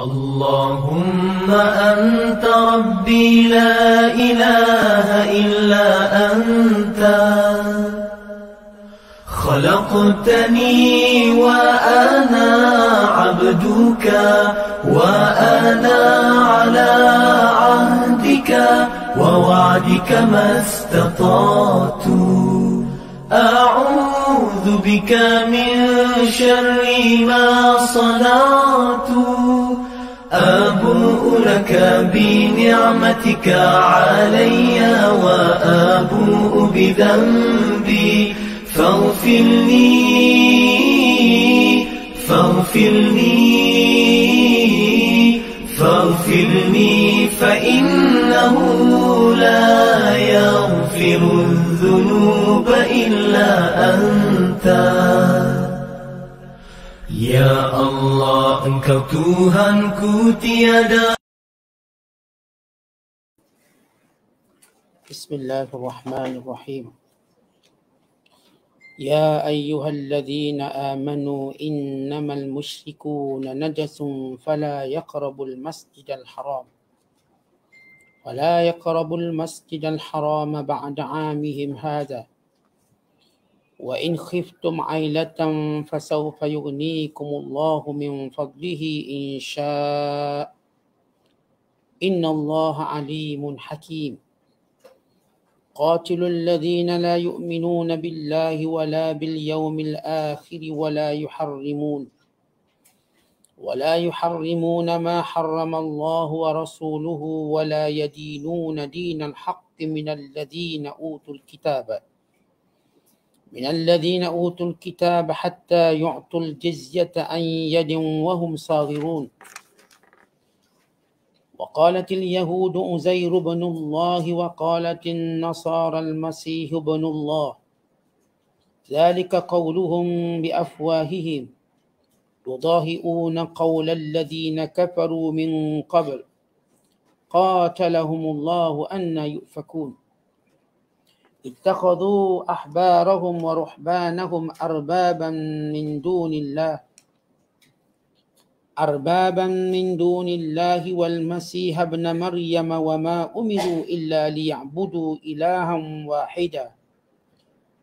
اللهم أنت ربي لا إله إلا أنت خلقتني وأنا عبدك وأنا على عهدك ووعدك ما استطعت أعوذ أعوذ بك من شر ما صنعت أبوء لك بنعمتك علي وأبوء بذنبي فاغفر لي فاغفر لي فاغفرني فإنه لا يغفر الذنوب إلا أنت يا الله أنك توهن كوتيدا بسم الله الرحمن الرحيم يا أيها الذين آمنوا إنما المشركون نجس فلا يقربوا المسجد الحرام ولا يقربوا المسجد الحرام بعد عامهم هذا وإن خفتم عيلة فسوف يغنيكم الله من فضله إن شاء إن الله عليم حكيم قاتلوا الذين لا يؤمنون بالله ولا باليوم الآخر ولا يحرمون ولا يحرمون ما حرم الله ورسوله ولا يدينون دين الحق من الذين أوتوا الكتاب من الذين أوتوا الكتاب حتى يعطوا الجزية عن يد وهم صاغرون وقالت اليهود أزير بن الله وقالت النصارى المسيح بن الله ذلك قولهم بأفواههم يضاهئون قول الذين كفروا من قبل قاتلهم الله أن يؤفكون اتخذوا أحبارهم ورحبانهم أربابا من دون الله أربابا من دون الله والمسيح ابن مريم وما أمروا إلا ليعبدوا إلها واحدا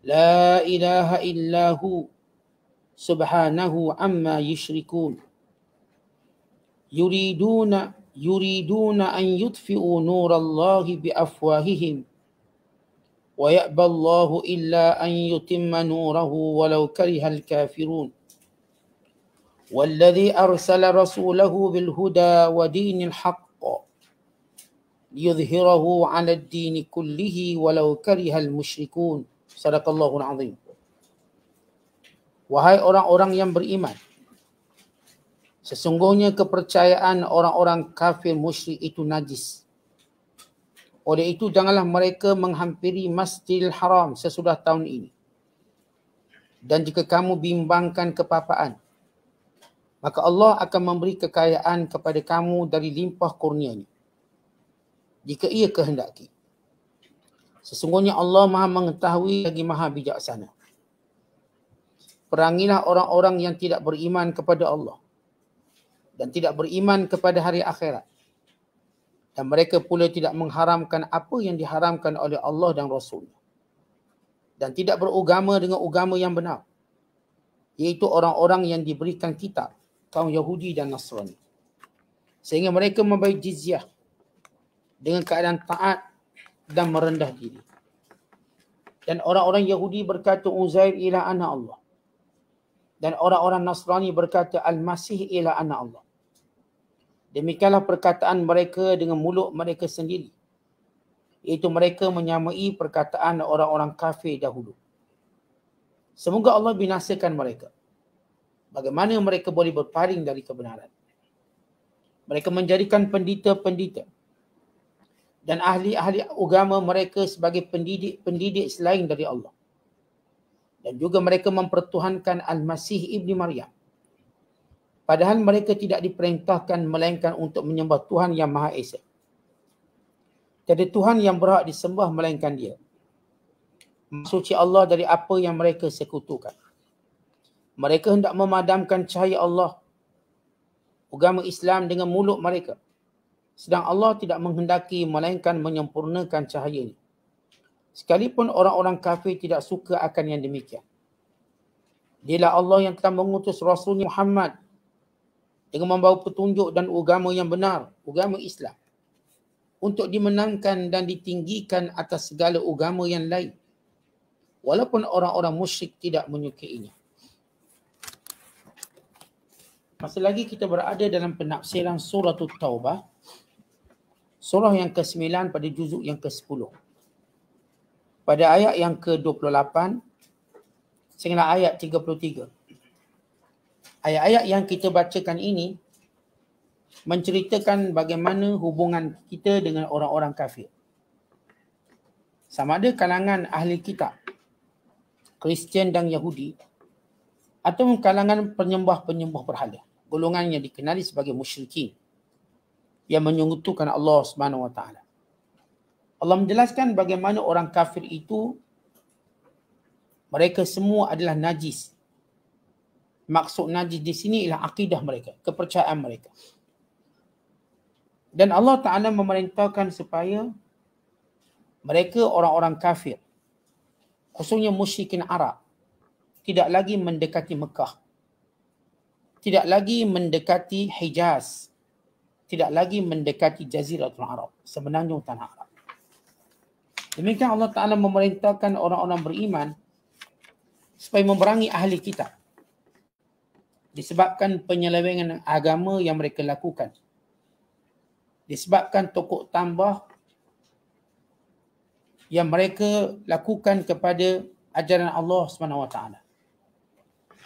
لا إله إلا هو سبحانه عما يشركون يريدون يريدون أن يطفئوا نور الله بأفواههم ويأبى الله إلا أن يتم نوره ولو كره الكافرون والذي أرسل رسوله بالهدى ودين الحق ليظهره على الدين كله ولو كره المشركون صدق الله العظيم وهاي orang-orang yang beriman Sesungguhnya kepercayaan orang-orang kafir musyrik itu najis Oleh itu janganlah mereka menghampiri masjidil haram sesudah tahun ini Dan jika kamu bimbangkan kepapaan maka Allah akan memberi kekayaan kepada kamu dari limpah kurnianya. Jika ia kehendaki. Sesungguhnya Allah maha mengetahui lagi maha bijaksana. Perangilah orang-orang yang tidak beriman kepada Allah. Dan tidak beriman kepada hari akhirat. Dan mereka pula tidak mengharamkan apa yang diharamkan oleh Allah dan Rasulnya. Dan tidak berugama dengan ugama yang benar. Iaitu orang-orang yang diberikan kitab kaum Yahudi dan Nasrani. Sehingga mereka membayar jizyah dengan keadaan taat dan merendah diri. Dan orang-orang Yahudi berkata Uzair ialah anak Allah. Dan orang-orang Nasrani berkata Al-Masih ialah anak Allah. Demikianlah perkataan mereka dengan mulut mereka sendiri. Iaitu mereka menyamai perkataan orang-orang kafir dahulu. Semoga Allah binasakan mereka bagaimana mereka boleh berpaling dari kebenaran. Mereka menjadikan pendita-pendita dan ahli-ahli agama mereka sebagai pendidik-pendidik selain dari Allah. Dan juga mereka mempertuhankan Al-Masih Ibni Maryam. Padahal mereka tidak diperintahkan melainkan untuk menyembah Tuhan yang Maha Esa. Tiada Tuhan yang berhak disembah melainkan dia. Suci Allah dari apa yang mereka sekutukan. Mereka hendak memadamkan cahaya Allah. Agama Islam dengan mulut mereka. Sedang Allah tidak menghendaki melainkan menyempurnakan cahaya ini. Sekalipun orang-orang kafir tidak suka akan yang demikian. Dia Allah yang telah mengutus Rasulnya Muhammad dengan membawa petunjuk dan agama yang benar, agama Islam. Untuk dimenangkan dan ditinggikan atas segala agama yang lain. Walaupun orang-orang musyrik tidak menyukainya. Masih lagi kita berada dalam penafsiran surah Taubah. Surah yang ke-9 pada juzuk yang ke-10. Pada ayat yang ke-28 sehingga ayat 33. Ayat-ayat yang kita bacakan ini menceritakan bagaimana hubungan kita dengan orang-orang kafir. Sama ada kalangan ahli kitab, Kristian dan Yahudi, atau kalangan penyembah-penyembah berhala golongan yang dikenali sebagai musyrikin yang menyungutkan Allah Subhanahu wa taala. Allah menjelaskan bagaimana orang kafir itu mereka semua adalah najis. Maksud najis di sini ialah akidah mereka, kepercayaan mereka. Dan Allah Ta'ala memerintahkan supaya mereka orang-orang kafir, khususnya musyrikin Arab, tidak lagi mendekati Mekah tidak lagi mendekati Hijaz. Tidak lagi mendekati Jaziratul Arab. Semenanjung Tanah Arab. Demikian Allah Ta'ala memerintahkan orang-orang beriman supaya memerangi ahli kita. Disebabkan penyelewengan agama yang mereka lakukan. Disebabkan tokok tambah yang mereka lakukan kepada ajaran Allah SWT. Wa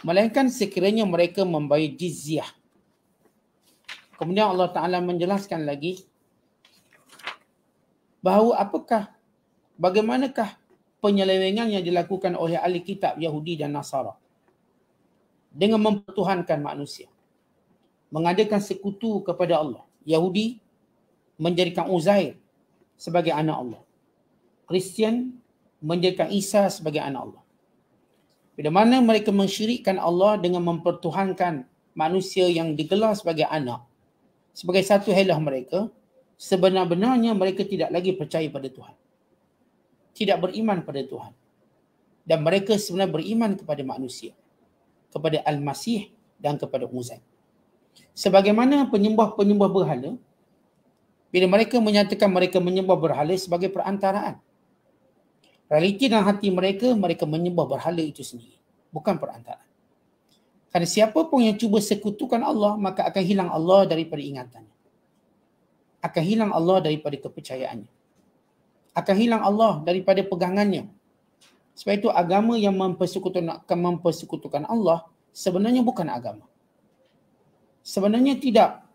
melainkan sekiranya mereka membayar jizyah. Kemudian Allah Taala menjelaskan lagi bahawa apakah bagaimanakah penyelewengan yang dilakukan oleh ahli kitab Yahudi dan Nasara dengan mempertuhankan manusia mengadakan sekutu kepada Allah Yahudi menjadikan Uzair sebagai anak Allah Kristian menjadikan Isa sebagai anak Allah bila mana mereka mensyirikkan Allah dengan mempertuhankan manusia yang digelar sebagai anak sebagai satu helah mereka, sebenar-benarnya mereka tidak lagi percaya pada Tuhan. Tidak beriman pada Tuhan. Dan mereka sebenarnya beriman kepada manusia. Kepada Al-Masih dan kepada Uzan. Sebagaimana penyembah-penyembah berhala, bila mereka menyatakan mereka menyembah berhala sebagai perantaraan Realiti dalam hati mereka, mereka menyembah berhala itu sendiri. Bukan perantaraan. Kerana siapa pun yang cuba sekutukan Allah, maka akan hilang Allah daripada ingatannya. Akan hilang Allah daripada kepercayaannya. Akan hilang Allah daripada pegangannya. Sebab itu agama yang mempersekutukan, mempersekutukan Allah sebenarnya bukan agama. Sebenarnya tidak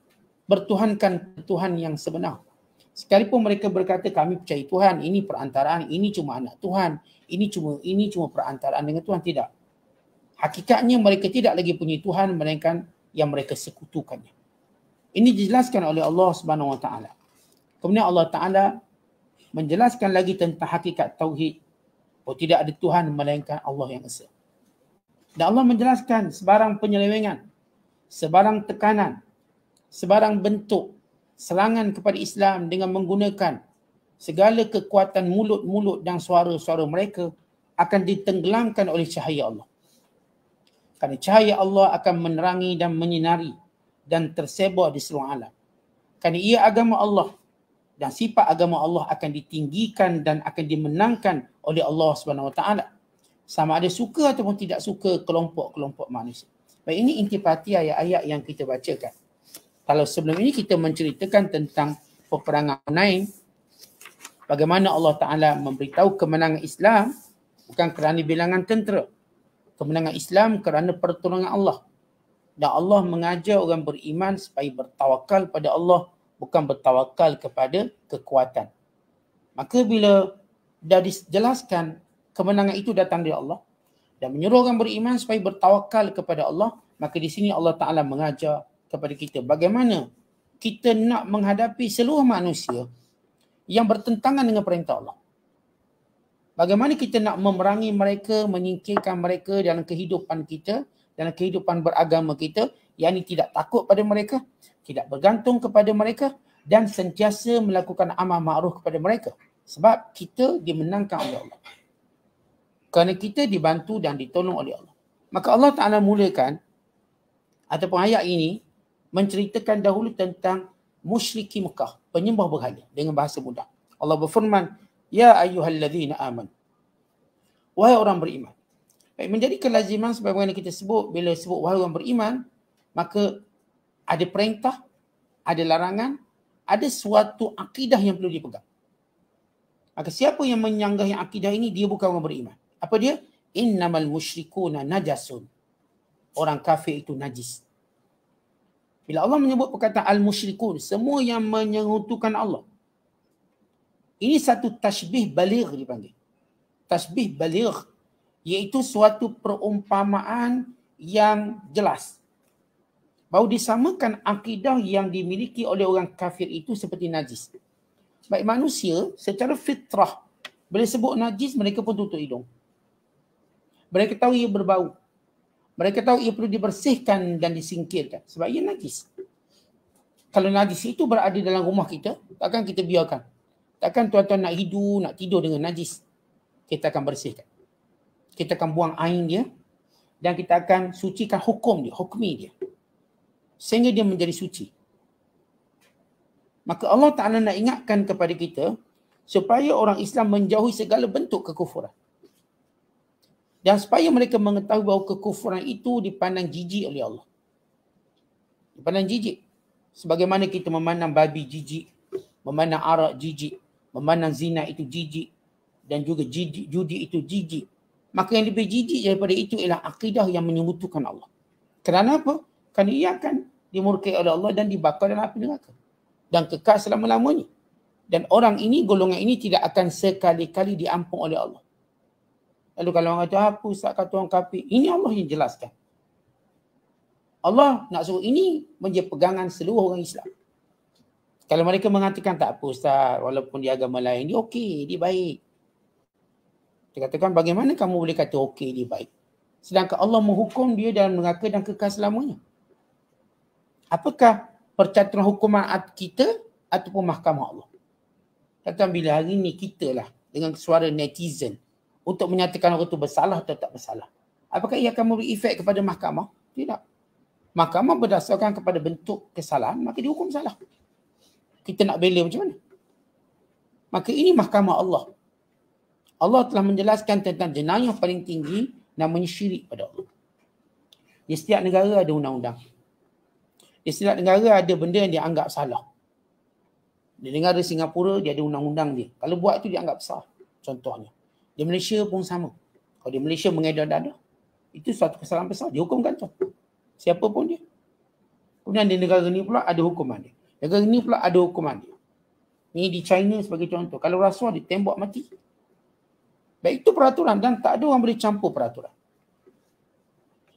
bertuhankan Tuhan yang sebenar. Sekalipun mereka berkata kami percaya Tuhan, ini perantaraan, ini cuma anak Tuhan, ini cuma ini cuma perantaraan dengan Tuhan tidak. Hakikatnya mereka tidak lagi punya Tuhan melainkan yang mereka sekutukannya. Ini dijelaskan oleh Allah Subhanahu Wa Taala. Kemudian Allah Taala menjelaskan lagi tentang hakikat tauhid. Oh tidak ada Tuhan melainkan Allah yang esa. Dan Allah menjelaskan sebarang penyelewengan, sebarang tekanan, sebarang bentuk serangan kepada Islam dengan menggunakan segala kekuatan mulut-mulut dan suara-suara mereka akan ditenggelamkan oleh cahaya Allah. Kerana cahaya Allah akan menerangi dan menyinari dan tersebar di seluruh alam. Kerana ia agama Allah dan sifat agama Allah akan ditinggikan dan akan dimenangkan oleh Allah Subhanahu Wa Taala. Sama ada suka ataupun tidak suka kelompok-kelompok manusia. Baik ini intipati ayat-ayat yang kita bacakan kalau sebelum ini kita menceritakan tentang peperangan Hunain bagaimana Allah Taala memberitahu kemenangan Islam bukan kerana bilangan tentera kemenangan Islam kerana pertolongan Allah dan Allah mengajar orang beriman supaya bertawakal pada Allah bukan bertawakal kepada kekuatan maka bila dah dijelaskan kemenangan itu datang dari Allah dan menyuruh orang beriman supaya bertawakal kepada Allah maka di sini Allah Taala mengajar kepada kita bagaimana kita nak menghadapi seluruh manusia yang bertentangan dengan perintah Allah. Bagaimana kita nak memerangi mereka, menyingkirkan mereka dalam kehidupan kita, dalam kehidupan beragama kita, yang ini tidak takut pada mereka, tidak bergantung kepada mereka dan sentiasa melakukan amal ma'ruf kepada mereka. Sebab kita dimenangkan oleh Allah. Kerana kita dibantu dan ditolong oleh Allah. Maka Allah Ta'ala mulakan ataupun ayat ini menceritakan dahulu tentang musyriki Mekah, penyembah berhala dengan bahasa mudah. Allah berfirman, Ya ayuhalladzina aman. Wahai orang beriman. Baik, menjadi kelaziman sebagaimana kita sebut, bila sebut wahai orang beriman, maka ada perintah, ada larangan, ada suatu akidah yang perlu dipegang. Maka siapa yang menyanggah yang akidah ini, dia bukan orang beriman. Apa dia? Innamal musyrikuna najasun. Orang kafir itu najis. Bila Allah menyebut perkataan al-musyrikun, semua yang menyengutukan Allah. Ini satu tasbih baligh dipanggil. tasbih baligh iaitu suatu perumpamaan yang jelas. Bahawa disamakan akidah yang dimiliki oleh orang kafir itu seperti najis. Baik manusia secara fitrah boleh sebut najis mereka pun tutup hidung. Mereka tahu ia berbau. Mereka tahu ia perlu dibersihkan dan disingkirkan sebab ia najis. Kalau najis itu berada dalam rumah kita, takkan kita biarkan. Takkan tuan-tuan nak hidu, nak tidur dengan najis. Kita akan bersihkan. Kita akan buang air dia dan kita akan sucikan hukum dia, hukmi dia. Sehingga dia menjadi suci. Maka Allah Ta'ala nak ingatkan kepada kita supaya orang Islam menjauhi segala bentuk kekufuran dan supaya mereka mengetahui bahawa kekufuran itu dipandang jijik oleh Allah. Dipandang jijik. Sebagaimana kita memandang babi jijik, memandang arak jijik, memandang zina itu jijik dan juga jijik, judi itu jijik. Maka yang lebih jijik daripada itu ialah akidah yang menyebutkan Allah. Kerana apa? Kerana ia akan dimurkai oleh Allah dan dibakar dalam api neraka. Dan kekal selama-lamanya. Dan orang ini, golongan ini tidak akan sekali-kali diampung oleh Allah. Lalu kalau orang kata apa Ustaz lah kata orang kafir? Ini Allah yang jelaskan. Allah nak suruh ini menjadi pegangan seluruh orang Islam. Kalau mereka mengatakan tak apa Ustaz, walaupun dia agama lain, dia okey, dia baik. Dia katakan bagaimana kamu boleh kata okey, dia baik. Sedangkan Allah menghukum dia dalam neraka dan kekal selamanya. Apakah percaturan hukuman kita ataupun mahkamah Allah? Katakan bila hari ini kita lah dengan suara netizen, untuk menyatakan orang itu bersalah atau tak bersalah. Apakah ia akan memberi efek kepada mahkamah? Tidak. Mahkamah berdasarkan kepada bentuk kesalahan, maka dihukum salah. Kita nak bela macam mana? Maka ini mahkamah Allah. Allah telah menjelaskan tentang jenayah paling tinggi namanya syirik pada Allah. Di setiap negara ada undang-undang. Di setiap negara ada benda yang dianggap salah. Di negara Singapura dia ada undang-undang dia. Kalau buat tu dianggap salah. contohnya. Di Malaysia pun sama. Kalau di Malaysia mengedar dadah, itu suatu kesalahan besar. Dia hukumkan tu. Siapa pun dia. Kemudian di negara ini pula ada hukuman dia. Negara ini pula ada hukuman dia. Ini di China sebagai contoh. Kalau rasuah dia tembak mati. Baik itu peraturan dan tak ada orang boleh campur peraturan.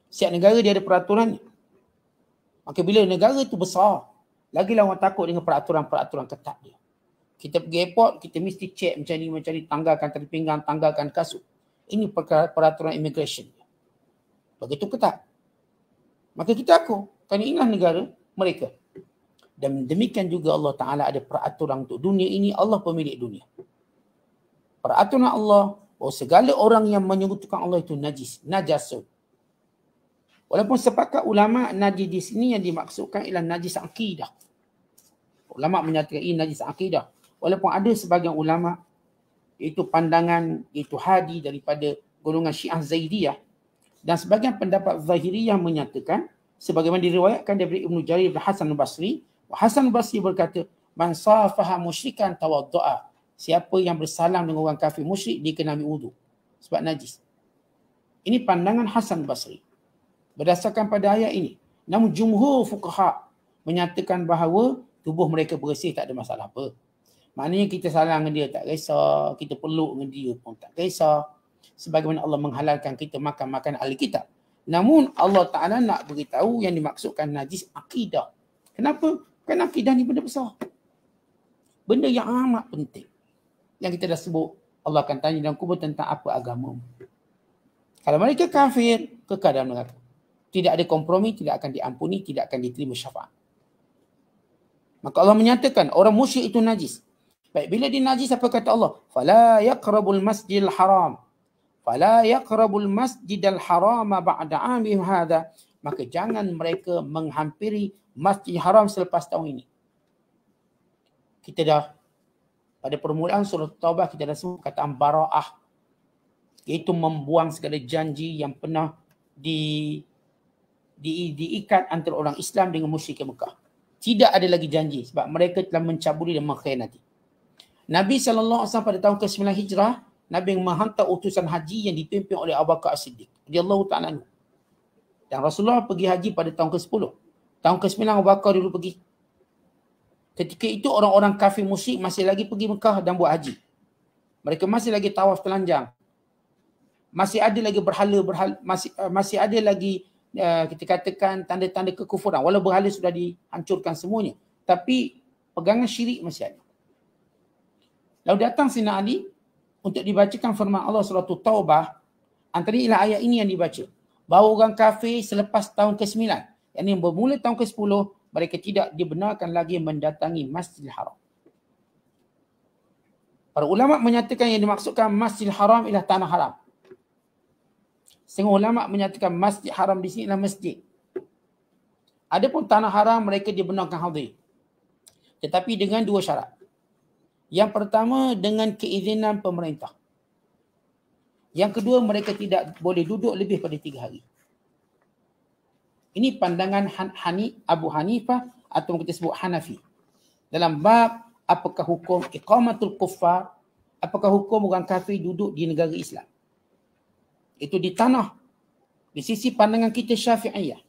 Setiap negara dia ada peraturannya. Maka bila negara itu besar, lagilah orang takut dengan peraturan-peraturan ketat dia kita pergi airport, kita mesti check macam ni, macam ni, tanggalkan tali pinggang, tanggalkan kasut. Ini peraturan immigration. Begitu ketat. Maka kita aku, kerana inilah negara mereka. Dan demikian juga Allah Ta'ala ada peraturan untuk dunia ini, Allah pemilik dunia. Peraturan Allah, bahawa segala orang yang menyebutkan Allah itu najis, najasud. Walaupun sepakat ulama najis di sini yang dimaksudkan ialah najis akidah. Ulama menyatakan ini najis akidah walaupun ada sebagian ulama iaitu pandangan iaitu hadi daripada golongan Syiah Zaidiyah dan sebagian pendapat Zahiriyah menyatakan sebagaimana diriwayatkan daripada Ibnu Jarir bin Hasan Basri, Hasan Basri berkata, "Man safaha musyrikan tawaddu'a." Siapa yang bersalam dengan orang kafir musyrik dikenali wudu sebab najis. Ini pandangan Hasan Basri. Berdasarkan pada ayat ini, namun jumhur fuqaha menyatakan bahawa tubuh mereka bersih tak ada masalah apa. Maknanya kita salah dengan dia tak kisah, kita peluk dengan dia pun tak kisah. Sebagaimana Allah menghalalkan kita makan makan Alkitab. Namun Allah Ta'ala nak beritahu yang dimaksudkan najis akidah. Kenapa? Kerana akidah ni benda besar. Benda yang amat penting. Yang kita dah sebut, Allah akan tanya dan kubur tentang apa agama. Kalau mereka kafir, kekal mereka Tidak ada kompromi, tidak akan diampuni, tidak akan diterima syafaat. Maka Allah menyatakan orang musyrik itu najis. Baik, bila dia najis apa kata Allah? Fala yaqrabul masjidil haram. Fala yaqrabul masjidil haram ba'da amih hadha. Maka jangan mereka menghampiri masjid haram selepas tahun ini. Kita dah pada permulaan surah Taubah kita dah sebut kata bara'ah. Iaitu membuang segala janji yang pernah di di diikat antara orang Islam dengan musyrik Mekah. Tidak ada lagi janji sebab mereka telah mencabuli dan mengkhianati. Nabi saw alaihi pada tahun ke-9 Hijrah, Nabi yang menghantar utusan haji yang dipimpin oleh Abu Bakar Siddiq Allah ta'ala anhu. Dan Rasulullah pergi haji pada tahun ke-10. Tahun ke-9 Abu Bakar dulu pergi. Ketika itu orang-orang kafir musyrik masih lagi pergi Mekah dan buat haji. Mereka masih lagi tawaf telanjang. Masih ada lagi berhala, berhala masih uh, masih ada lagi uh, kita katakan tanda-tanda kekufuran. Walau berhala sudah dihancurkan semuanya, tapi pegangan syirik masih ada. Lalu datang Sina Ali untuk dibacakan firman Allah surah Taubah. Antara ialah ayat ini yang dibaca. Bahawa orang kafir selepas tahun ke-9. Yang ini bermula tahun ke-10. Mereka tidak dibenarkan lagi mendatangi masjid Haram. Para ulama menyatakan yang dimaksudkan masjid Haram ialah tanah haram. Sehingga ulama menyatakan Masjid Haram di sini adalah masjid. Adapun tanah haram mereka dibenarkan hadir. Tetapi dengan dua syarat. Yang pertama dengan keizinan pemerintah. Yang kedua mereka tidak boleh duduk lebih pada tiga hari. Ini pandangan Han- Hani, Abu Hanifah atau kita sebut Hanafi. Dalam bab apakah hukum iqamatul kufa, apakah hukum orang kafir duduk di negara Islam. Itu di tanah. Di sisi pandangan kita syafi'iyah.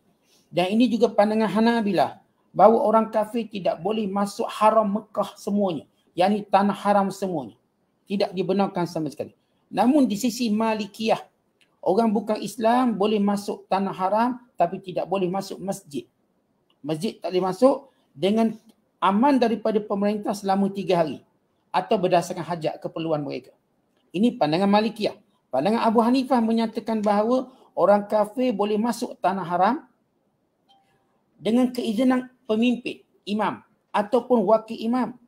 Dan ini juga pandangan Hanabilah. Bahawa orang kafir tidak boleh masuk haram Mekah semuanya yang ini tanah haram semuanya. Tidak dibenarkan sama sekali. Namun di sisi Malikiyah, orang bukan Islam boleh masuk tanah haram tapi tidak boleh masuk masjid. Masjid tak boleh masuk dengan aman daripada pemerintah selama tiga hari atau berdasarkan hajat keperluan mereka. Ini pandangan Malikiyah. Pandangan Abu Hanifah menyatakan bahawa orang kafir boleh masuk tanah haram dengan keizinan pemimpin, imam ataupun wakil imam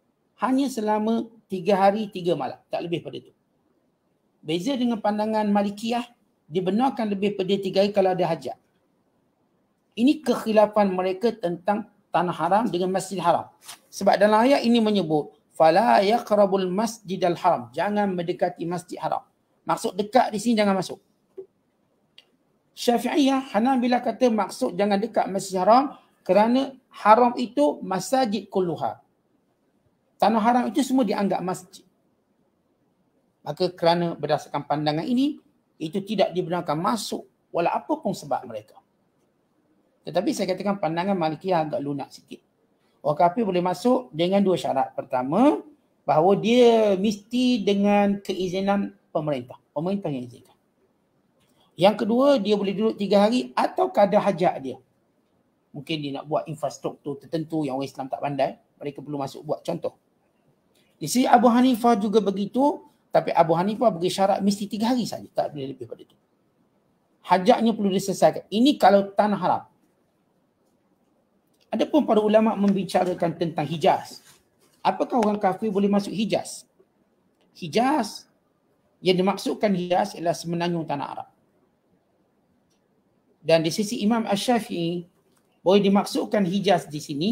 hanya selama tiga hari, tiga malam. Tak lebih pada itu. Beza dengan pandangan Malikiyah, dibenarkan lebih pada tiga hari kalau ada hajat. Ini kekhilafan mereka tentang tanah haram dengan masjid haram. Sebab dalam ayat ini menyebut, fala فَلَا masjid al haram. Jangan mendekati masjid haram. Maksud dekat di sini jangan masuk. Syafi'iyah, bila kata maksud jangan dekat masjid haram kerana haram itu masjid kulluha tanah haram itu semua dianggap masjid. Maka kerana berdasarkan pandangan ini, itu tidak dibenarkan masuk walau apa pun sebab mereka. Tetapi saya katakan pandangan Malikiyah agak lunak sikit. Orang kafir boleh masuk dengan dua syarat. Pertama, bahawa dia mesti dengan keizinan pemerintah. Pemerintah yang izinkan. Yang kedua, dia boleh duduk tiga hari atau kadar hajat dia. Mungkin dia nak buat infrastruktur tertentu yang orang Islam tak pandai. Mereka perlu masuk buat contoh. Di sisi Abu Hanifah juga begitu, tapi Abu Hanifah bagi syarat mesti tiga hari saja, tak boleh lebih pada itu. Hajatnya perlu diselesaikan. Ini kalau tanah haram. Adapun para ulama membicarakan tentang Hijaz. Apakah orang kafir boleh masuk Hijaz? Hijaz yang dimaksudkan Hijaz ialah semenanjung tanah Arab. Dan di sisi Imam Ash-Syafi'i boleh dimaksudkan Hijaz di sini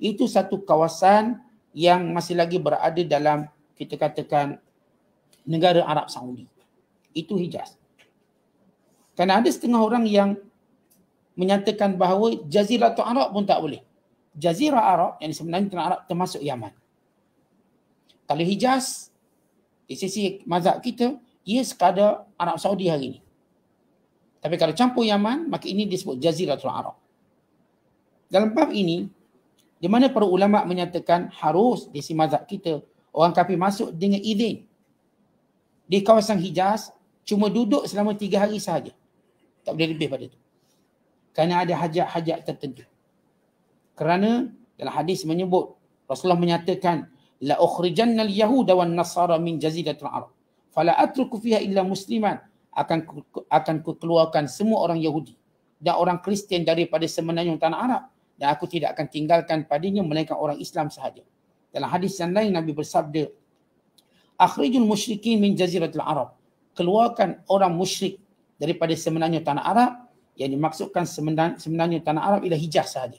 itu satu kawasan yang masih lagi berada dalam kita katakan negara Arab Saudi. Itu Hijaz. Kerana ada setengah orang yang menyatakan bahawa Jazirah Arab pun tak boleh. Jazirah Arab yang sebenarnya tanah Arab termasuk Yaman. Kalau Hijaz, di sisi mazhab kita, ia sekadar Arab Saudi hari ini. Tapi kalau campur Yaman, maka ini disebut Jazirah Arab. Dalam bab ini, di mana para ulama menyatakan harus di si mazhab kita orang kafir masuk dengan izin di kawasan Hijaz cuma duduk selama tiga hari sahaja. Tak boleh lebih pada itu. Kerana ada hajat-hajat tertentu. Kerana dalam hadis menyebut Rasulullah menyatakan la ukhrijanna al-yahuda wan nasara min jazidatil arab fala atruku fiha illa musliman akan akan keluarkan semua orang Yahudi dan orang Kristian daripada semenanjung tanah Arab dan aku tidak akan tinggalkan padanya melainkan orang Islam sahaja. Dalam hadis yang lain Nabi bersabda, "Akhrijul musyrikin min jaziratil Arab." Keluarkan orang musyrik daripada semenanjung tanah Arab yang dimaksudkan semenanjung tanah Arab ialah Hijaz sahaja.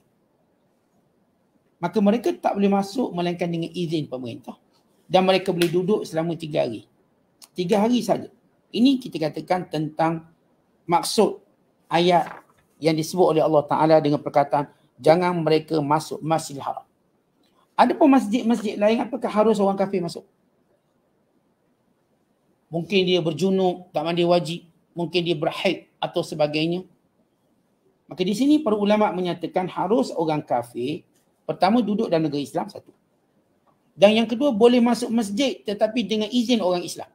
Maka mereka tak boleh masuk melainkan dengan izin pemerintah. Dan mereka boleh duduk selama tiga hari. Tiga hari sahaja. Ini kita katakan tentang maksud ayat yang disebut oleh Allah Ta'ala dengan perkataan jangan mereka masuk masjid Haram. Ada pun masjid-masjid lain apakah harus orang kafir masuk? Mungkin dia berjunuk, tak mandi wajib, mungkin dia berhaid atau sebagainya. Maka di sini para ulama menyatakan harus orang kafir pertama duduk dalam negeri Islam satu. Dan yang kedua boleh masuk masjid tetapi dengan izin orang Islam.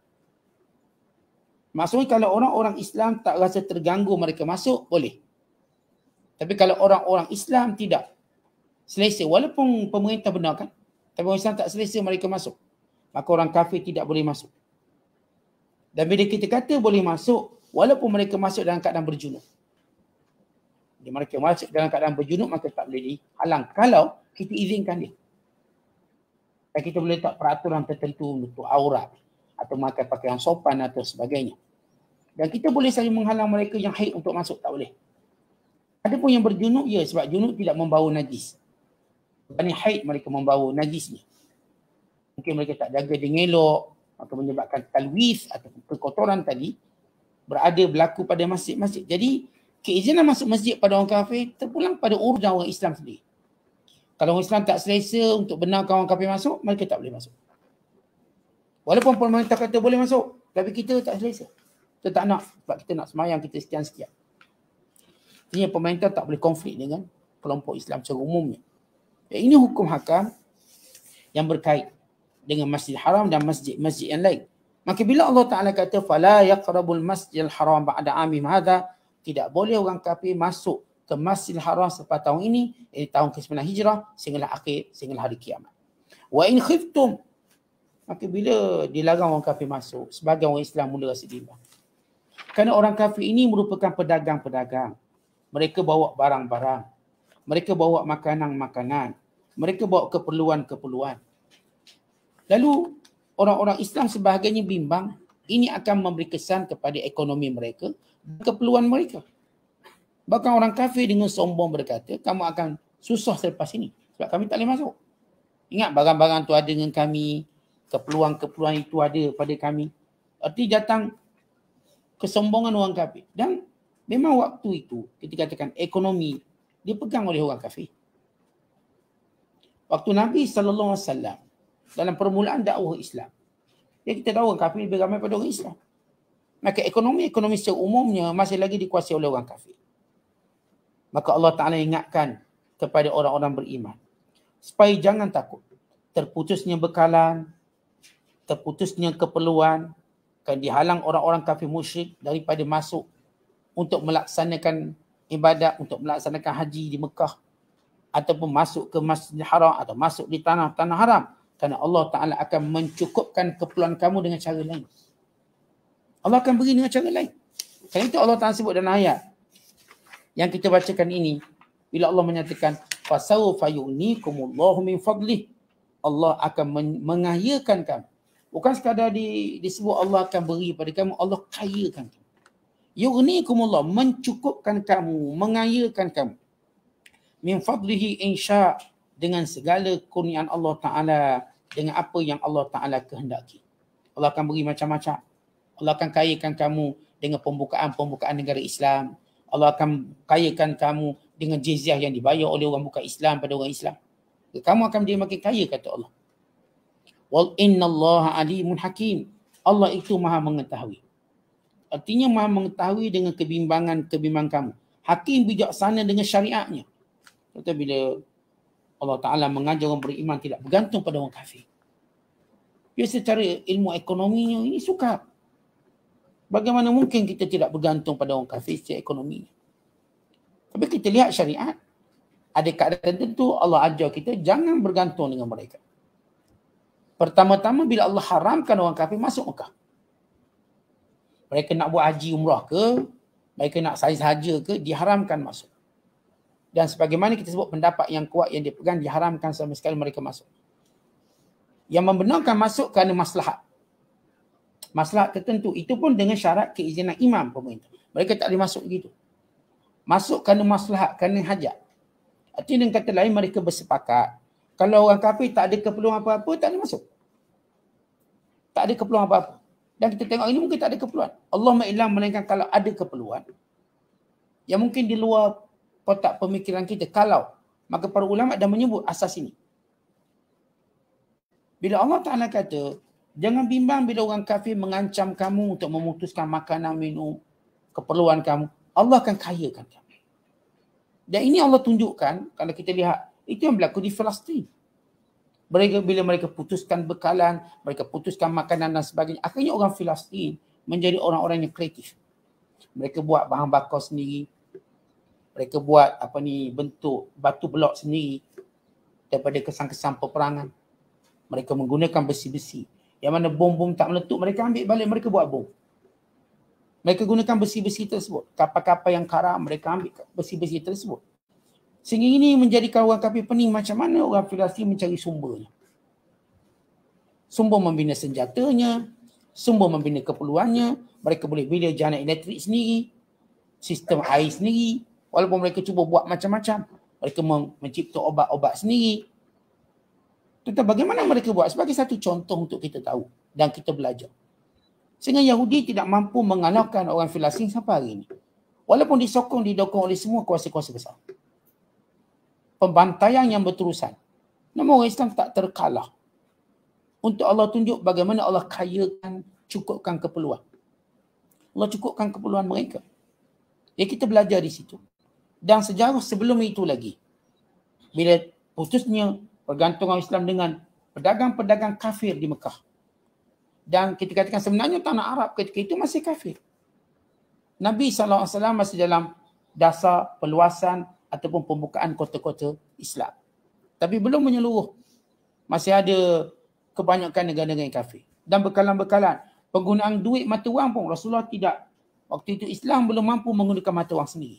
Maksudnya kalau orang-orang Islam tak rasa terganggu mereka masuk, boleh. Tapi kalau orang-orang Islam tidak selesa walaupun pemerintah benarkan tapi orang Islam tak selesa mereka masuk. Maka orang kafir tidak boleh masuk. Dan bila kita kata boleh masuk walaupun mereka masuk dalam keadaan berjunub. Jadi mereka masuk dalam keadaan berjunub maka tak boleh dihalang kalau kita izinkan dia. Dan kita boleh tak peraturan tertentu untuk aurat atau memakai pakaian sopan atau sebagainya. Dan kita boleh saja menghalang mereka yang haid untuk masuk tak boleh. Ada pun yang berjunuk, ya sebab junuk tidak membawa najis. Bani haid mereka membawa najisnya. Mungkin mereka tak jaga dengan elok atau menyebabkan talwis atau kekotoran tadi berada berlaku pada masjid-masjid. Jadi keizinan masuk masjid pada orang kafir terpulang pada urusan orang Islam sendiri. Kalau orang Islam tak selesa untuk benarkan kawan kafir masuk, mereka tak boleh masuk. Walaupun pemerintah kata boleh masuk, tapi kita tak selesa. Kita tak nak sebab kita nak semayang kita sekian setiap. Ini pemerintah tak boleh konflik dengan kelompok Islam secara umumnya. Dan eh, ini hukum hakam yang berkait dengan Masjid Haram dan masjid-masjid yang lain. Maka bila Allah Taala kata fala yaqrabul masjidil haram ba'da amim hadha, tidak boleh orang kafir masuk ke masjid Haram selepas tahun ini, iaitu eh, tahun ke-9 Hijrah sehingga akhir sehingga hari kiamat. Wa in khiftum Maka bila dilarang orang kafir masuk, sebagai orang Islam mula rasa bimbang. Kerana orang kafir ini merupakan pedagang-pedagang mereka bawa barang-barang mereka bawa makanan-makanan mereka bawa keperluan-keperluan lalu orang-orang Islam sebahagiannya bimbang ini akan memberi kesan kepada ekonomi mereka keperluan mereka bahkan orang kafir dengan sombong berkata kamu akan susah selepas ini sebab kami tak boleh masuk ingat barang-barang tu ada dengan kami keperluan-keperluan itu ada pada kami Arti datang kesombongan orang kafir dan memang waktu itu kita katakan ekonomi dia pegang oleh orang kafir. Waktu Nabi sallallahu alaihi wasallam dalam permulaan dakwah Islam. Ya kita tahu orang kafir lebih ramai pada orang Islam. Maka ekonomi-ekonomi secara umumnya masih lagi dikuasai oleh orang kafir. Maka Allah Ta'ala ingatkan kepada orang-orang beriman. Supaya jangan takut. Terputusnya bekalan, terputusnya keperluan, kan dihalang orang-orang kafir musyrik daripada masuk untuk melaksanakan ibadat, untuk melaksanakan haji di Mekah ataupun masuk ke Masjid Haram atau masuk di tanah-tanah haram. Kerana Allah Ta'ala akan mencukupkan keperluan kamu dengan cara lain. Allah akan beri dengan cara lain. Kali itu Allah Ta'ala sebut dalam ayat yang kita bacakan ini. Bila Allah menyatakan, فَسَوْفَ يُعْنِيكُمُ اللَّهُ مِنْ فَضْلِهِ Allah akan mengayakan kamu. Bukan sekadar disebut Allah akan beri pada kamu, Allah kayakan kamu yughnikumullah mencukupkan kamu mengayakan kamu min fadlihi insya dengan segala kurnian Allah taala dengan apa yang Allah taala kehendaki Allah akan beri macam-macam Allah akan kayakan kamu dengan pembukaan-pembukaan negara Islam Allah akan kayakan kamu dengan jizyah yang dibayar oleh orang buka Islam pada orang Islam kamu akan menjadi makin kaya kata Allah wal Inna Allah alimun hakim Allah itu maha mengetahui. Artinya maha mengetahui dengan kebimbangan kebimbangan kamu. Hakim bijaksana dengan syariatnya. Kata bila Allah Ta'ala mengajar orang beriman tidak bergantung pada orang kafir. Dia secara ilmu ekonominya ini suka. Bagaimana mungkin kita tidak bergantung pada orang kafir secara ekonominya. Tapi kita lihat syariat. Ada keadaan tertentu Allah ajar kita jangan bergantung dengan mereka. Pertama-tama bila Allah haramkan orang kafir masuk Mekah mereka nak buat haji umrah ke, mereka nak saiz saja ke, diharamkan masuk. Dan sebagaimana kita sebut pendapat yang kuat yang dipegang, diharamkan sama sekali mereka masuk. Yang membenarkan masuk kerana maslahat. Maslahat tertentu. Itu pun dengan syarat keizinan imam pemerintah. Mereka tak boleh masuk begitu. Masuk kerana maslahat, kerana hajat. Artinya dengan kata lain mereka bersepakat. Kalau orang kafir tak ada keperluan apa-apa, tak boleh masuk. Tak ada keperluan apa-apa. Dan kita tengok ini mungkin tak ada keperluan. Allah ma'ilam melainkan kalau ada keperluan. Yang mungkin di luar kotak pemikiran kita. Kalau. Maka para ulama dah menyebut asas ini. Bila Allah Ta'ala kata, jangan bimbang bila orang kafir mengancam kamu untuk memutuskan makanan, minum, keperluan kamu. Allah akan kayakan kamu. Dan ini Allah tunjukkan, kalau kita lihat, itu yang berlaku di Palestin mereka bila mereka putuskan bekalan, mereka putuskan makanan dan sebagainya, akhirnya orang Filistin menjadi orang-orang yang kreatif. Mereka buat bahan bakar sendiri. Mereka buat apa ni bentuk batu blok sendiri daripada kesan-kesan peperangan. Mereka menggunakan besi-besi. Yang mana bom-bom tak meletup, mereka ambil balik, mereka buat bom. Mereka gunakan besi-besi tersebut. Kapal-kapal yang karam, mereka ambil besi-besi tersebut. Sehingga ini menjadikan orang kafir pening macam mana orang Filistin mencari sumbernya. Sumber membina senjatanya, sumber membina keperluannya, mereka boleh bina jana elektrik sendiri, sistem air sendiri, walaupun mereka cuba buat macam-macam. Mereka mencipta obat-obat sendiri. Tentang bagaimana mereka buat sebagai satu contoh untuk kita tahu dan kita belajar. Sehingga Yahudi tidak mampu mengalahkan orang Filistin sampai hari ini. Walaupun disokong, didokong oleh semua kuasa-kuasa besar pembantaian yang berterusan. Namun orang Islam tak terkalah. Untuk Allah tunjuk bagaimana Allah kayakan, cukupkan keperluan. Allah cukupkan keperluan mereka. Ya kita belajar di situ. Dan sejauh sebelum itu lagi. Bila putusnya pergantungan Islam dengan pedagang-pedagang kafir di Mekah. Dan kita katakan sebenarnya tanah Arab ketika itu masih kafir. Nabi SAW masih dalam dasar perluasan ataupun pembukaan kota-kota Islam. Tapi belum menyeluruh. Masih ada kebanyakan negara-negara yang kafir. Dan bekalan-bekalan. Penggunaan duit mata wang pun Rasulullah tidak. Waktu itu Islam belum mampu menggunakan mata wang sendiri.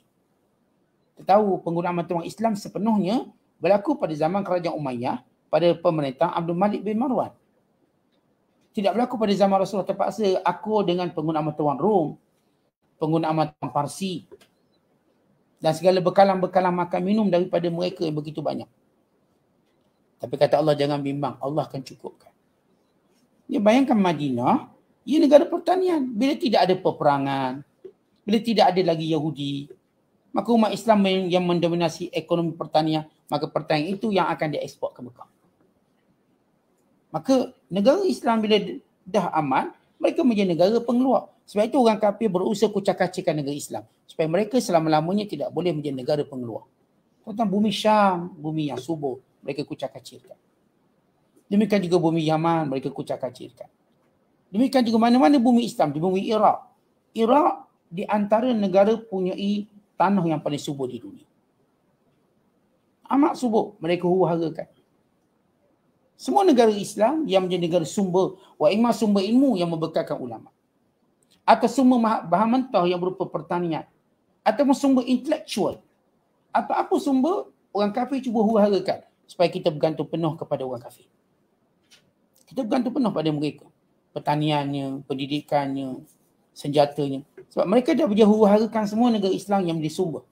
Kita tahu penggunaan mata wang Islam sepenuhnya berlaku pada zaman kerajaan Umayyah pada pemerintah Abdul Malik bin Marwan. Tidak berlaku pada zaman Rasulullah terpaksa Aku dengan penggunaan mata wang Rom, penggunaan mata wang Parsi, dan segala bekalan-bekalan makan minum daripada mereka yang begitu banyak. Tapi kata Allah jangan bimbang, Allah akan cukupkan. Ya bayangkan Madinah, ia negara pertanian. Bila tidak ada peperangan, bila tidak ada lagi Yahudi, maka umat Islam yang mendominasi ekonomi pertanian, maka pertanian itu yang akan diekspor ke Mekah. Maka negara Islam bila dah aman, mereka menjadi negara pengeluar. Sebab itu orang kafir berusaha kucak-kacikan negara Islam. Supaya mereka selama-lamanya tidak boleh menjadi negara pengeluar. Tentang bumi Syam, bumi yang subuh, mereka kucak-kacirkan. Demikian juga bumi Yaman, mereka kucak-kacirkan. Demikian juga mana-mana bumi Islam, di bumi Iraq. Iraq di antara negara punya tanah yang paling subuh di dunia. Amat subuh mereka huharakan. Semua negara Islam yang menjadi negara sumber, wa imah sumber ilmu yang membekalkan ulama' atau sumber bahan mentah yang berupa pertanian atau sumber intelektual atau apa sumber orang kafir cuba huraharakan supaya kita bergantung penuh kepada orang kafir. Kita bergantung penuh pada mereka. Pertaniannya, pendidikannya, senjatanya. Sebab mereka dah berjaya huraharakan semua negara Islam yang menjadi sumber.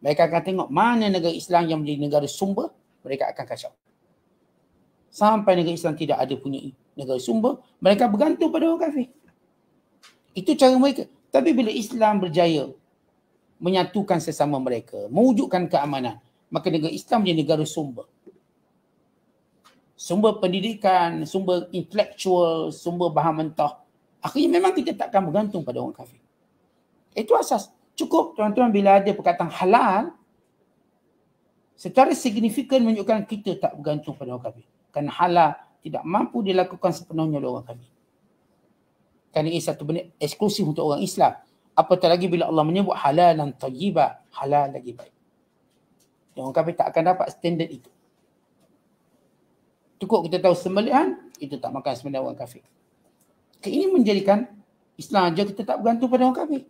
Mereka akan tengok mana negara Islam yang menjadi negara sumber, mereka akan kacau. Sampai negara Islam tidak ada punya negara sumber, mereka bergantung pada orang kafir. Itu cara mereka. Tapi bila Islam berjaya menyatukan sesama mereka, mewujudkan keamanan, maka negara Islam menjadi negara sumber. Sumber pendidikan, sumber intelektual, sumber bahan mentah. Akhirnya memang kita takkan bergantung pada orang kafir. Itu asas. Cukup tuan-tuan bila ada perkataan halal, secara signifikan menunjukkan kita tak bergantung pada orang kafir. Kerana halal tidak mampu dilakukan sepenuhnya oleh orang kafir kerana ini satu benda eksklusif untuk orang Islam. Apatah lagi bila Allah menyebut halal dan tayyibah, halal lagi baik. Dan orang kafir tak akan dapat standard itu. Cukup kita tahu sembelihan, itu tak makan sembelihan orang kafir. Ke ini menjadikan Islam aja kita tak bergantung pada orang kafir.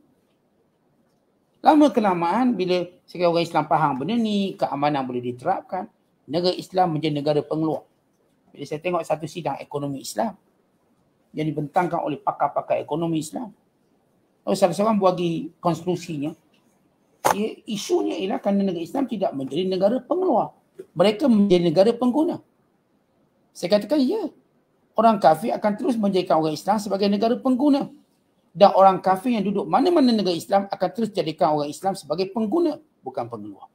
Lama kelamaan bila sekarang orang Islam faham benda ni, keamanan boleh diterapkan, negara Islam menjadi negara pengeluar. Bila saya tengok satu sidang ekonomi Islam, yang dibentangkan oleh pakar-pakar ekonomi Islam. Oh, salah seorang bagi konstruksinya. Ia, isunya ialah kerana negara Islam tidak menjadi negara pengeluar. Mereka menjadi negara pengguna. Saya katakan ya. Orang kafir akan terus menjadikan orang Islam sebagai negara pengguna. Dan orang kafir yang duduk mana-mana negara Islam akan terus jadikan orang Islam sebagai pengguna. Bukan pengeluar.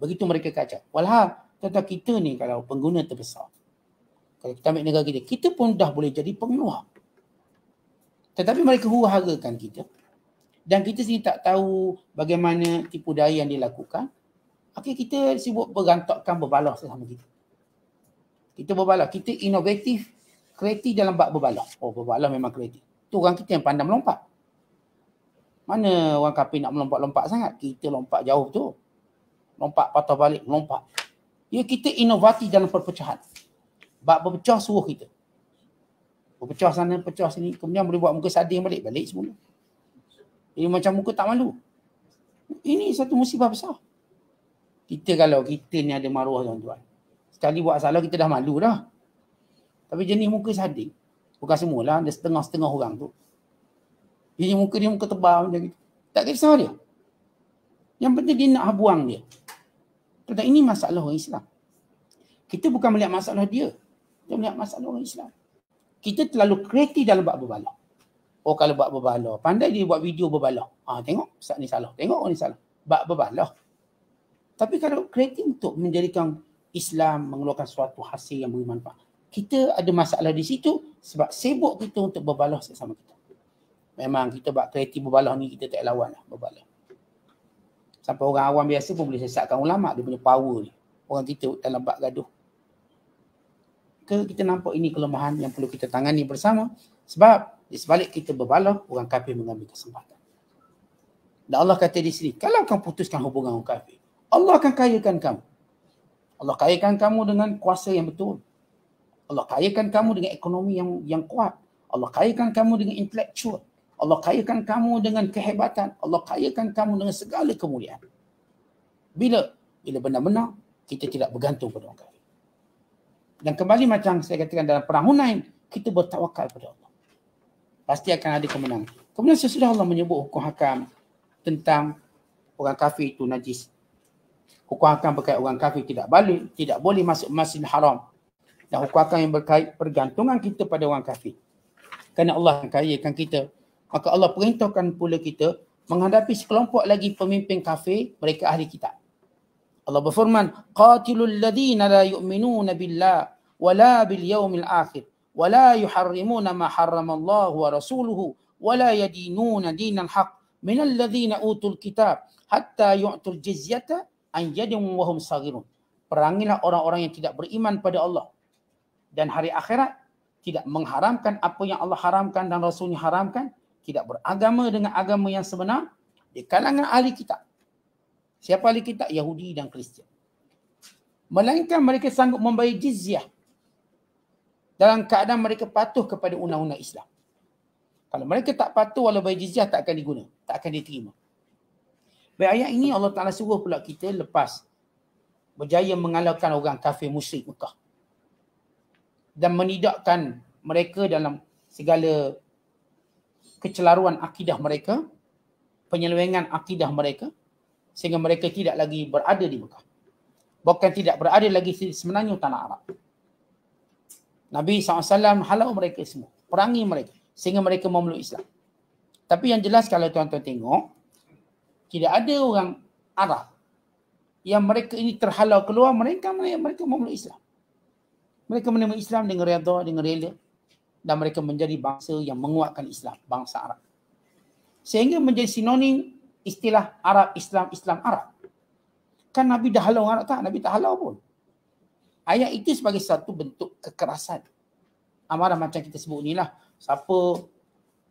Begitu mereka kacau. Walhal, tetap kita ni kalau pengguna terbesar kalau kita ambil negara kita, kita pun dah boleh jadi pengeluar. Tetapi mereka huru kita dan kita sendiri tak tahu bagaimana tipu daya yang dilakukan. Okey, kita sibuk berantakkan berbalah lah sama kita. Kita berbalah. Kita inovatif, kreatif dalam bab berbalah. Oh, berbalah memang kreatif. Itu orang kita yang pandai melompat. Mana orang kapi nak melompat-lompat sangat? Kita lompat jauh tu. Lompat patah balik, lompat. Ya, kita inovatif dalam perpecahan. Bak berpecah suruh kita. Berpecah sana, pecah sini. Kemudian boleh buat muka sadis balik. Balik semula. Ini macam muka tak malu. Ini satu musibah besar. Kita kalau kita ni ada maruah tuan-tuan. Sekali buat salah kita dah malu dah. Tapi jenis muka sadis. Bukan semualah. Ada setengah-setengah orang tu. Ini muka ni muka tebal macam itu. Tak kisah dia. Yang penting dia nak buang dia. Tentang ini masalah orang Islam. Kita bukan melihat masalah dia. Dia melihat masalah orang Islam. Kita terlalu kreatif dalam buat berbala. Oh kalau buat berbala, pandai dia buat video berbala. Ah ha, tengok, Ustaz ni salah. Tengok orang ni salah. Buat berbala. Tapi kalau kreatif untuk menjadikan Islam mengeluarkan suatu hasil yang beri manfaat. Kita ada masalah di situ sebab sibuk kita untuk berbala sesama kita. Memang kita buat kreatif berbala ni kita tak lawan lah berbala. Sampai orang awam biasa pun boleh sesatkan ulama dia punya power ni. Orang kita dalam bab gaduh ke kita nampak ini kelemahan yang perlu kita tangani bersama sebab di sebalik kita berbaloh orang kafir mengambil kesempatan dan Allah kata di sini kalau kamu putuskan hubungan orang kafir Allah akan kayakan kamu Allah kayakan kamu dengan kuasa yang betul Allah kayakan kamu dengan ekonomi yang yang kuat Allah kayakan kamu dengan intelektual Allah kayakan kamu dengan kehebatan Allah kayakan kamu dengan segala kemuliaan bila bila benar-benar kita tidak bergantung pada orang kafir dan kembali macam saya katakan dalam perang Hunain, kita bertawakal kepada Allah. Pasti akan ada kemenangan. Kemudian sesudah Allah menyebut hukum hakam tentang orang kafir itu najis. Hukum hakam berkait orang kafir tidak balik, tidak boleh masuk masjid haram. Dan hukum hakam yang berkait pergantungan kita pada orang kafir. Kerana Allah yang kayakan kita. Maka Allah perintahkan pula kita menghadapi sekelompok lagi pemimpin kafir, mereka ahli kitab. Allah berfirman, "Qatilul ladzina la yu'minuna billah wa la bil yawmil akhir wa la yuharrimuna ma harrama Allah wa rasuluhu wa la yadinuna dinan haq min alladzina utul kitab hatta yu'tul jizyata an yadin wa hum saghirun." Perangilah orang-orang yang tidak beriman pada Allah dan hari akhirat tidak mengharamkan apa yang Allah haramkan dan Rasulnya haramkan, tidak beragama dengan agama yang sebenar di kalangan ahli kitab Siapa ahli kitab? Yahudi dan Kristian. Melainkan mereka sanggup membayar jizyah dalam keadaan mereka patuh kepada undang-undang Islam. Kalau mereka tak patuh walau bayar jizyah tak akan diguna. Tak akan diterima. Baik ayat ini Allah Ta'ala suruh pula kita lepas berjaya mengalahkan orang kafir musyrik Mekah dan menidakkan mereka dalam segala kecelaruan akidah mereka, penyelewengan akidah mereka, sehingga mereka tidak lagi berada di Mekah. Bahkan tidak berada lagi di semenanjung tanah Arab. Nabi SAW halau mereka semua. Perangi mereka. Sehingga mereka memeluk Islam. Tapi yang jelas kalau tuan-tuan tengok, tidak ada orang Arab yang mereka ini terhalau keluar, mereka mereka memeluk Islam. Mereka menerima Islam dengan redha, dengan rela. Dan mereka menjadi bangsa yang menguatkan Islam, bangsa Arab. Sehingga menjadi sinonim istilah Arab Islam Islam Arab. Kan Nabi dah halau orang Arab tak? Nabi tak halau pun. Ayat itu sebagai satu bentuk kekerasan. amaran macam kita sebut inilah. Siapa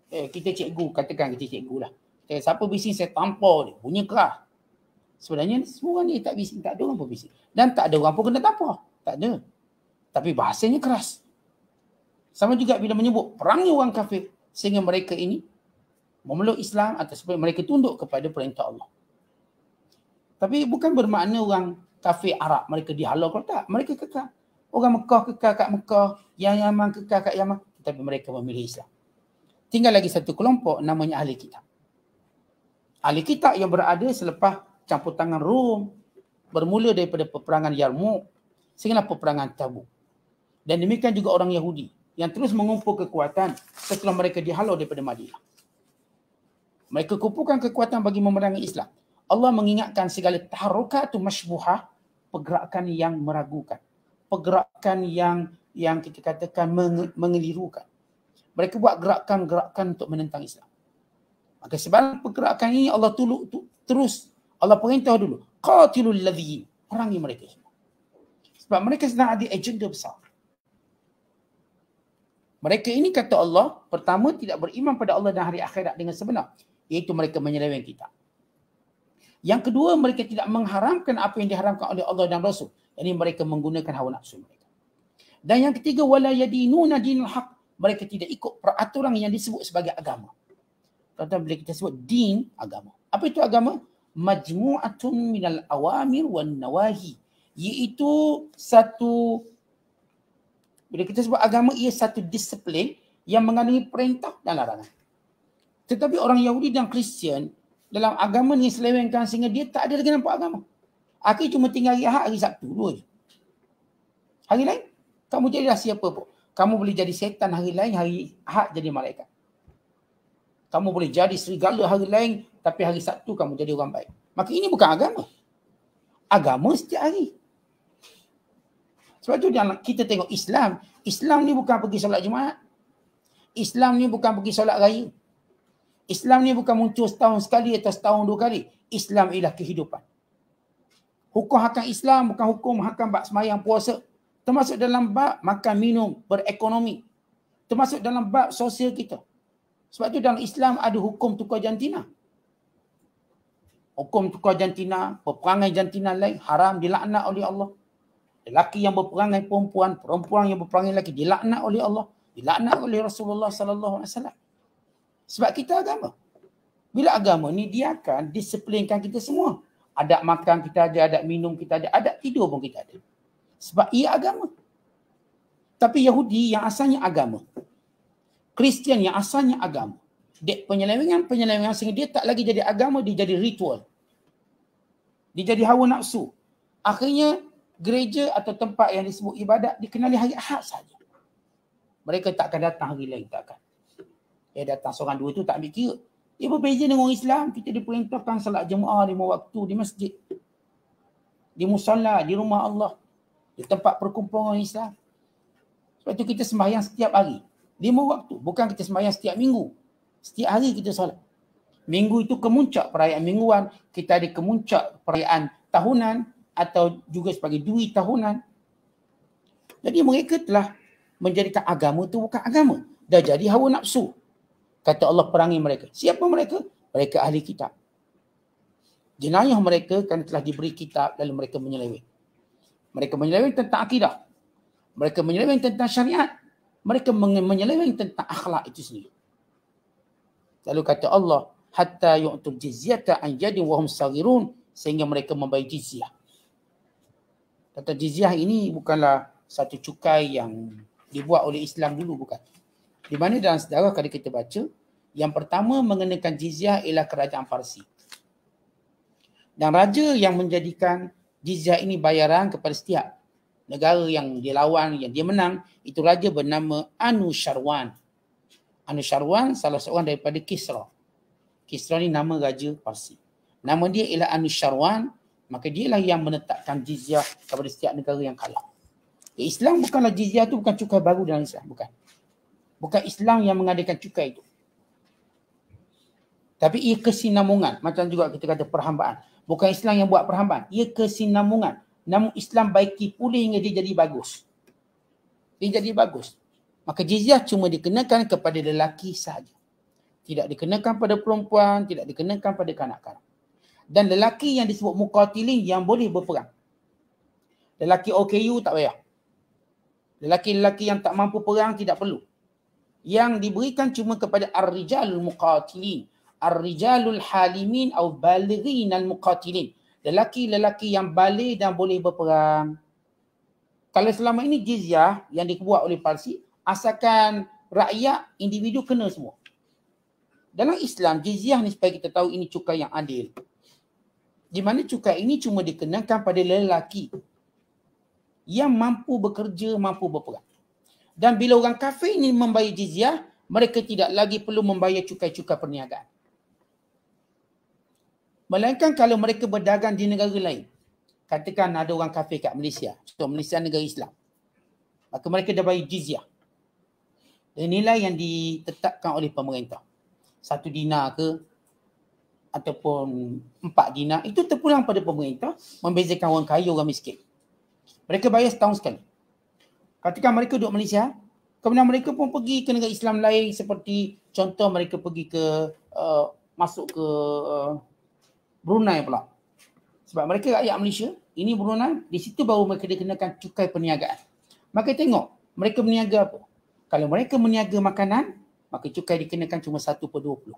eh, kita cikgu, katakan kita cikgu lah. Eh, siapa bising saya tampar dia. Bunyi keras. Sebenarnya semua orang ni tak bising. Tak ada orang pun bising. Dan tak ada orang pun kena tampar. Tak ada. Tapi bahasanya keras. Sama juga bila menyebut perangnya orang kafir sehingga mereka ini memeluk Islam atau supaya mereka tunduk kepada perintah Allah. Tapi bukan bermakna orang kafir Arab mereka dihalau kalau tak. Mereka kekal. Orang Mekah kekal kat Mekah. Yang Yaman kekal kat Yaman. Tapi mereka memilih Islam. Tinggal lagi satu kelompok namanya Ahli Kitab. Ahli Kitab yang berada selepas campur tangan Rom bermula daripada peperangan Yarmouk sehingga peperangan Tabuk. Dan demikian juga orang Yahudi yang terus mengumpul kekuatan setelah mereka dihalau daripada Madinah. Mereka kumpulkan kekuatan bagi memerangi Islam. Allah mengingatkan segala taharukat tu masybuha, pergerakan yang meragukan. Pergerakan yang yang kita katakan mengelirukan. Mereka buat gerakan-gerakan untuk menentang Islam. Maka sebab pergerakan ini Allah tulu, tu, terus Allah perintah dulu. Qatilul ladhi. Perangi mereka semua. Sebab mereka sedang ada agenda besar. Mereka ini kata Allah pertama tidak beriman pada Allah dan hari akhirat dengan sebenar iaitu mereka menyeleweng kita. Yang kedua, mereka tidak mengharamkan apa yang diharamkan oleh Allah dan Rasul. Ini mereka menggunakan hawa nafsu mereka. Dan yang ketiga, wala yadinuna dinul haq. Mereka tidak ikut peraturan yang disebut sebagai agama. Tuan-tuan, bila kita sebut din, agama. Apa itu agama? Majmu'atun minal awamir wan nawahi. Iaitu satu, bila kita sebut agama, ia satu disiplin yang mengandungi perintah dan larangan. Tetapi orang Yahudi dan Kristian dalam agama ni selewengkan sehingga dia tak ada lagi nampak agama. Akhir cuma tinggal hari Ahad, hari Sabtu dua je. Hari lain, kamu jadi siapa pun. Kamu boleh jadi setan hari lain, hari Ahad jadi malaikat. Kamu boleh jadi serigala hari lain, tapi hari Sabtu kamu jadi orang baik. Maka ini bukan agama. Agama setiap hari. Sebab tu kita tengok Islam. Islam ni bukan pergi solat jemaat. Islam ni bukan pergi solat raya. Islam ni bukan muncul setahun sekali atau setahun dua kali. Islam ialah kehidupan. Hukum hakam Islam bukan hukum hakam bak semayang puasa. Termasuk dalam bak makan minum berekonomi. Termasuk dalam bak sosial kita. Sebab tu dalam Islam ada hukum tukar jantina. Hukum tukar jantina, peperangan jantina lain haram dilaknat oleh Allah. Lelaki yang berperangan perempuan, perempuan yang berperangan lelaki dilaknat oleh Allah. Dilaknat oleh Rasulullah sallallahu alaihi wasallam. Sebab kita agama. Bila agama ni dia akan disiplinkan kita semua. Adab makan kita ada, adab minum kita ada, adab tidur pun kita ada. Sebab ia agama. Tapi Yahudi yang asalnya agama. Kristian yang asalnya agama. Dia penyelewengan, penyelewengan sehingga dia tak lagi jadi agama, dia jadi ritual. Dia jadi hawa nafsu. Akhirnya gereja atau tempat yang disebut ibadat dikenali hari Ahad saja. Mereka tak akan datang hari lain tak akan yang datang seorang dua tu tak ambil kira. Dia berbeza dengan orang Islam, kita diperintahkan salat jemaah lima waktu di masjid. Di musalla, di rumah Allah. Di tempat perkumpulan orang Islam. Sebab tu kita sembahyang setiap hari. Lima waktu. Bukan kita sembahyang setiap minggu. Setiap hari kita salat. Minggu itu kemuncak perayaan mingguan. Kita ada kemuncak perayaan tahunan. Atau juga sebagai duit tahunan. Jadi mereka telah menjadikan agama itu bukan agama. Dah jadi hawa nafsu kata Allah perangi mereka. Siapa mereka? Mereka ahli kitab. Jenayah mereka kerana telah diberi kitab lalu mereka menyeleweng. Mereka menyeleweng tentang akidah. Mereka menyeleweng tentang syariat. Mereka menyeleweng tentang akhlak itu sendiri. Lalu kata Allah, hatta yu'tul jizyata an jadi wa hum saghirun sehingga mereka membayar jizyah. Kata jizyah ini bukanlah satu cukai yang dibuat oleh Islam dulu bukan. Di mana dalam sejarah kali kita baca, yang pertama mengenakan jizyah ialah kerajaan Parsi. Dan raja yang menjadikan jizyah ini bayaran kepada setiap negara yang dia lawan, yang dia menang, itu raja bernama Anu Sharwan. Anu Sharwan salah seorang daripada Kisra. Kisra ni nama raja Parsi. Nama dia ialah Anu Sharwan, maka dialah yang menetapkan jizyah kepada setiap negara yang kalah. Islam bukanlah jizyah tu bukan cukai baru dalam Islam, bukan. Bukan Islam yang mengadakan cukai itu. Tapi ia kesinamungan, Macam juga kita kata perhambaan. Bukan Islam yang buat perhambaan. Ia kesinamungan. Namun Islam baiki pulih hingga dia jadi bagus. Dia jadi bagus. Maka jizyah cuma dikenakan kepada lelaki sahaja. Tidak dikenakan pada perempuan, tidak dikenakan pada kanak-kanak. Dan lelaki yang disebut mukatilin yang boleh berperang. Lelaki OKU tak payah. Lelaki-lelaki yang tak mampu perang tidak perlu yang diberikan cuma kepada ar-rijalul muqatilin ar-rijalul halimin atau balighin al-muqatilin lelaki-lelaki yang baligh dan boleh berperang kalau selama ini jizyah yang dibuat oleh Parsi asalkan rakyat individu kena semua dalam Islam jizyah ni supaya kita tahu ini cukai yang adil di mana cukai ini cuma dikenakan pada lelaki yang mampu bekerja, mampu berperang dan bila orang kafir ini membayar jizyah, mereka tidak lagi perlu membayar cukai-cukai perniagaan. Melainkan kalau mereka berdagang di negara lain. Katakan ada orang kafir kat Malaysia. Contoh Malaysia negara Islam. Maka mereka dah bayar jizyah. Dan nilai yang ditetapkan oleh pemerintah. Satu dina ke ataupun empat dina, Itu terpulang pada pemerintah membezakan orang kaya orang miskin. Mereka bayar setahun sekali. Ketika mereka duduk Malaysia, kemudian mereka pun pergi ke negara Islam lain seperti contoh mereka pergi ke uh, masuk ke uh, Brunei pula. Sebab mereka rakyat Malaysia, ini Brunei, di situ baru mereka dikenakan cukai perniagaan. Maka tengok, mereka berniaga apa? Kalau mereka berniaga makanan, maka cukai dikenakan cuma 1 per 20.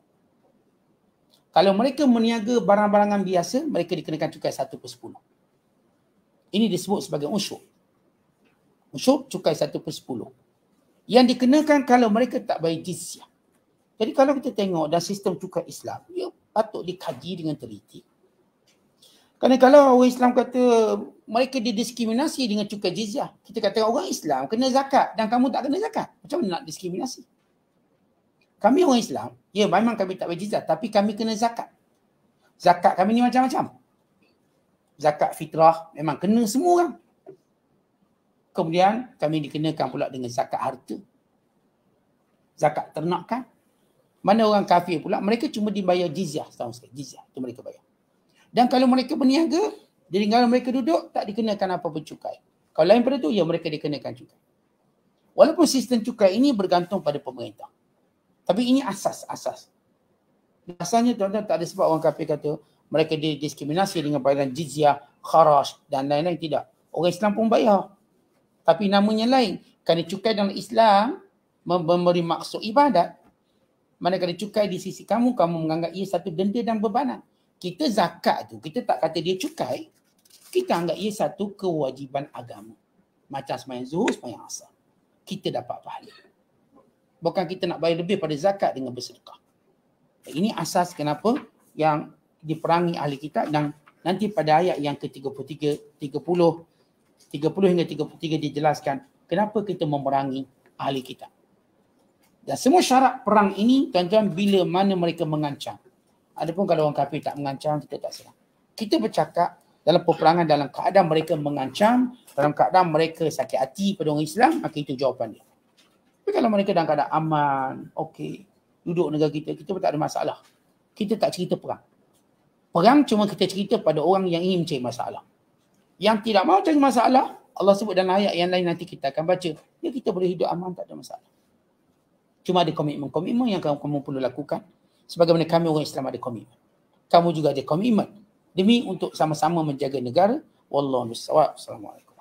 Kalau mereka berniaga barang-barangan biasa, mereka dikenakan cukai 1 per 10. Ini disebut sebagai unsur. Usyur cukai satu per sepuluh Yang dikenakan kalau mereka tak bayar jizyah. Jadi kalau kita tengok dalam sistem cukai Islam, ia patut dikaji dengan teliti. Kerana kalau orang Islam kata mereka didiskriminasi dengan cukai jizyah, kita kata orang Islam kena zakat dan kamu tak kena zakat. Macam mana nak diskriminasi? Kami orang Islam, ya memang kami tak bayar jizyah tapi kami kena zakat. Zakat kami ni macam-macam. Zakat fitrah memang kena semua orang. Kemudian kami dikenakan pula dengan zakat harta. Zakat ternakan. Mana orang kafir pula, mereka cuma dibayar jizyah setahun sekali. Jizyah itu mereka bayar. Dan kalau mereka berniaga, jadi kalau mereka duduk, tak dikenakan apa pun cukai. Kalau lain pada itu, ya mereka dikenakan cukai. Walaupun sistem cukai ini bergantung pada pemerintah. Tapi ini asas-asas. Asasnya tuan-tuan tak ada sebab orang kafir kata mereka didiskriminasi dengan bayaran jizyah, kharaj dan lain-lain. Tidak. Orang Islam pun bayar tapi namanya lain. Kerana cukai dalam Islam memberi maksud ibadat. mana Manakala cukai di sisi kamu, kamu menganggap ia satu denda dan bebanan. Kita zakat tu, kita tak kata dia cukai. Kita anggap ia satu kewajiban agama. Macam semayang zuhur, semayang asal. Kita dapat pahala. Bukan kita nak bayar lebih pada zakat dengan bersedekah. Ini asas kenapa yang diperangi ahli kitab dan nanti pada ayat yang ke-33, 30, 30 hingga 33 dijelaskan kenapa kita memerangi ahli kita. Dan semua syarat perang ini tuan-tuan bila mana mereka mengancam. Adapun kalau orang kafir tak mengancam kita tak serang. Kita bercakap dalam peperangan dalam keadaan mereka mengancam, dalam keadaan mereka sakit hati pada orang Islam, maka itu jawapan dia. Tapi kalau mereka dalam keadaan aman, okey, duduk negara kita, kita pun tak ada masalah. Kita tak cerita perang. Perang cuma kita cerita pada orang yang ingin mencari masalah. Yang tidak mahu cari masalah, Allah sebut dalam ayat yang lain nanti kita akan baca. Ya kita boleh hidup aman, tak ada masalah. Cuma ada komitmen-komitmen yang kamu, kamu perlu lakukan. Sebagaimana kami orang Islam ada komitmen. Kamu juga ada komitmen. Demi untuk sama-sama menjaga negara. Wallahualaikum warahmatullahi wabarakatuh.